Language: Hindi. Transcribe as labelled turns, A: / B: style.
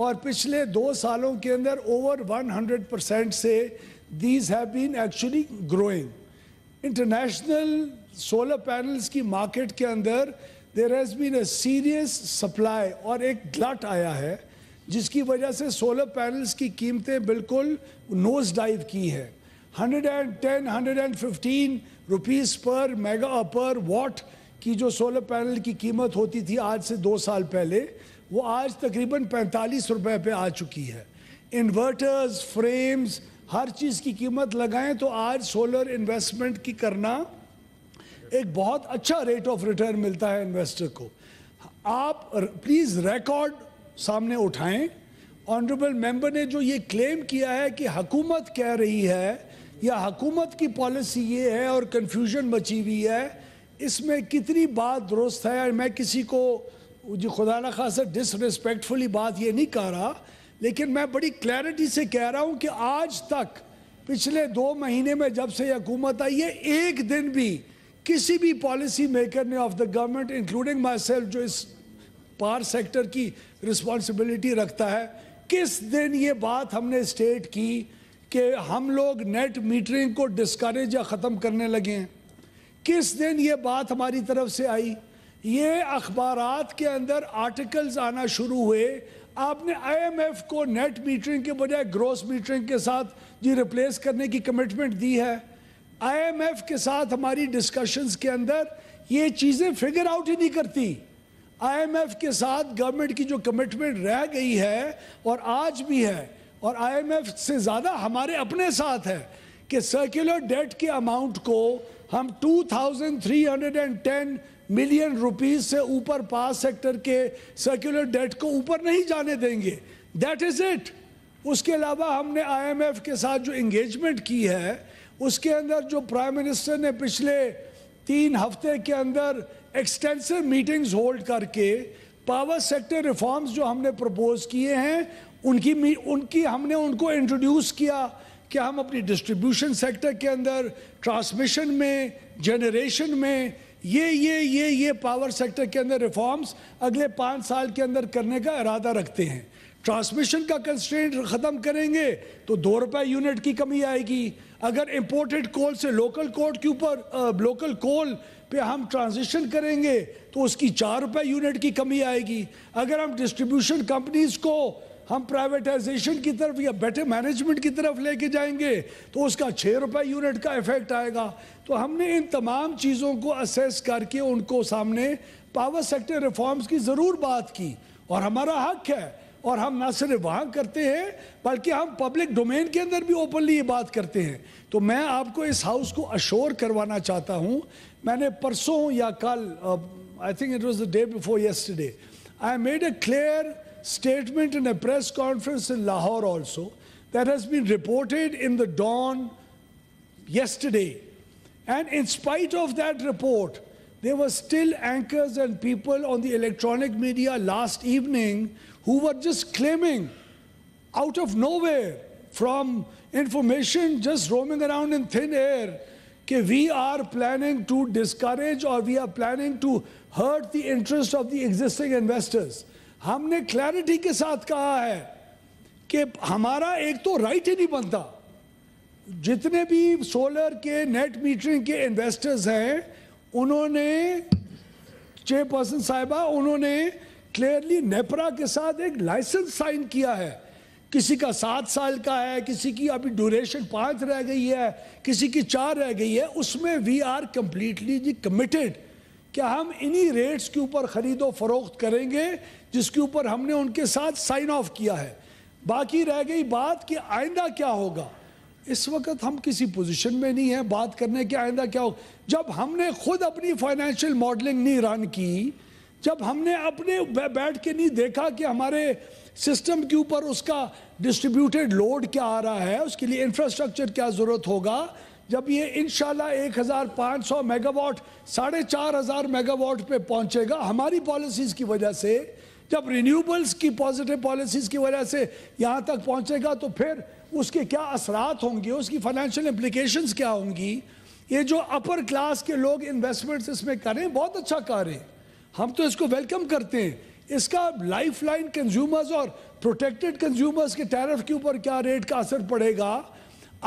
A: और पिछले दो सालों के अंदर ओवर 100 परसेंट से these have been actually growing international solar panels की मार्केट के अंदर there has been a serious supply और एक ग्लट आया है जिसकी वजह से सोलर पैनल्स की कीमतें बिल्कुल नोज डाइव की है 110, 115 रुपीस पर मेगा पर वॉट की जो सोलर पैनल की कीमत होती थी आज से दो साल पहले वो आज तकरीबन पैंतालीस रुपए पे आ चुकी है इन्वर्टर्स फ्रेम्स हर चीज़ की कीमत लगाएं तो आज सोलर इन्वेस्टमेंट की करना एक बहुत अच्छा रेट ऑफ रिटर्न मिलता है इन्वेस्टर को आप प्लीज़ रिकॉर्ड सामने उठाएं ऑनरेबल मेंबर ने जो ये क्लेम किया है कि हकूमत कह रही है या हकूमत की पॉलिसी ये है और कन्फ्यूजन मची हुई है इसमें कितनी बात दुरुस्त है मैं किसी को जो खुदा न खासा डिसरिस्पेक्टफुली बात ये नहीं कह रहा लेकिन मैं बड़ी क्लैरिटी से कह रहा हूँ कि आज तक पिछले दो महीने में जब से हुकूमत आई है एक दिन भी किसी भी पॉलिसी मेकर ने of the government including myself जो इस पार सेक्टर की रिस्पॉन्सिबिलिटी रखता है किस दिन ये बात हमने स्टेट की कि हम लोग नेट मीटरिंग को डिस्करेज या ख़त्म करने लगे हैं किस दिन ये बात हमारी तरफ से आई ये अखबार के अंदर आर्टिकल्स आना शुरू हुए आपने आईएमएफ को नेट मीटरिंग के बजाय ग्रोस मीटरिंग के साथ जी रिप्लेस करने की कमिटमेंट दी है आईएमएफ के साथ हमारी डिस्कशंस के अंदर ये चीज़ें फिगर आउट ही नहीं करती आईएमएफ के साथ गवर्नमेंट की जो कमिटमेंट रह गई है और आज भी है और आईएमएफ से ज़्यादा हमारे अपने साथ है कि सर्कुलर डेट के अमाउंट को हम 2,310 मिलियन रुपीस से ऊपर पास सेक्टर के सर्कुलर डेट को ऊपर नहीं जाने देंगे दैट इज इट उसके अलावा हमने आईएमएफ के साथ जो इंगेजमेंट की है उसके अंदर जो प्राइम मिनिस्टर ने पिछले तीन हफ्ते के अंदर एक्सटेंसिव मीटिंग्स होल्ड करके पावर सेक्टर रिफॉर्म्स जो हमने प्रपोज किए हैं उनकी उनकी हमने उनको इंट्रोड्यूस किया क्या हम अपनी डिस्ट्रीब्यूशन सेक्टर के अंदर ट्रांसमिशन में जनरेशन में ये ये ये ये पावर सेक्टर के अंदर रिफॉर्म्स अगले पाँच साल के अंदर करने का इरादा रखते हैं ट्रांसमिशन का कंस्ट्रेंट ख़त्म करेंगे तो दो रुपये यूनिट की कमी आएगी अगर इम्पोर्टेड कोल से लोकल कोल के ऊपर लोकल कोल पे हम ट्रांजिशन करेंगे तो उसकी चार रुपये यूनिट की कमी आएगी अगर हम डिस्ट्रीब्यूशन कंपनीज़ को हम प्राइवेटाइजेशन की तरफ या बेटर मैनेजमेंट की तरफ लेके जाएंगे तो उसका छः रुपये यूनिट का इफेक्ट आएगा तो हमने इन तमाम चीज़ों को असेस करके उनको सामने पावर सेक्टर रिफॉर्म्स की ज़रूर बात की और हमारा हक है और हम ना सिर्फ वहाँ करते हैं बल्कि हम पब्लिक डोमेन के अंदर भी ओपनली ये बात करते हैं तो मैं आपको इस हाउस को अशोर करवाना चाहता हूँ मैंने परसों या कल I think it was the day before yesterday I made a clear statement in a press conference in Lahore also that has been reported in the dawn yesterday. And in spite of that report, there were still anchors and people on the electronic media last evening who were just claiming out of nowhere from information just roaming around in thin air that we are planning to discourage or we are planning to hurt the interest of the existing investors. हमने क्लैरिटी के साथ कहा है कि हमारा एक तो राइट ही नहीं बनता जितने भी सोलर के नेट मीटरिंग के इन्वेस्टर्स हैं उन्होंने चेयरपर्सन साहिबा उन्होंने क्लियरली नेपरा के साथ एक लाइसेंस साइन किया है किसी का सात साल का है किसी की अभी ड्यूरेशन पाँच रह गई है किसी की चार रह गई है उसमें वी आर कम्प्लीटली जी कमिटेड क्या हम इन्हीं रेट्स के ऊपर ख़रीदो फरोख्त करेंगे जिसके ऊपर हमने उनके साथ साइन ऑफ किया है बाकी रह गई बात कि आइंदा क्या होगा इस वक्त हम किसी पोजीशन में नहीं है बात करने के आइंदा क्या होगा जब हमने खुद अपनी फाइनेंशियल मॉडलिंग नहीं रन की जब हमने अपने बैठ के नहीं देखा कि हमारे सिस्टम के ऊपर उसका डिस्ट्रीब्यूटेड लोड क्या आ रहा है उसके लिए इंफ्रास्ट्रक्चर क्या ज़रूरत होगा जब ये इन एक हज़ार पाँच सौ मेगावाट साढ़े चार हज़ार मेगावाट पे पहुंचेगा हमारी पॉलिसीज़ की वजह से जब रिन्यूबल्स की पॉजिटिव पॉलिसीज़ की वजह से यहाँ तक पहुंचेगा तो फिर उसके क्या असरात होंगे उसकी फाइनेंशियल इम्प्लिकेशंस क्या होंगी ये जो अपर क्लास के लोग इन्वेस्टमेंट्स इसमें करें बहुत अच्छा करें हम तो इसको वेलकम करते हैं इसका लाइफ लाइन कंज्यूमर्स और प्रोटेक्टेड कंज्यूमर्स के टैरिफ के ऊपर क्या रेट का असर पड़ेगा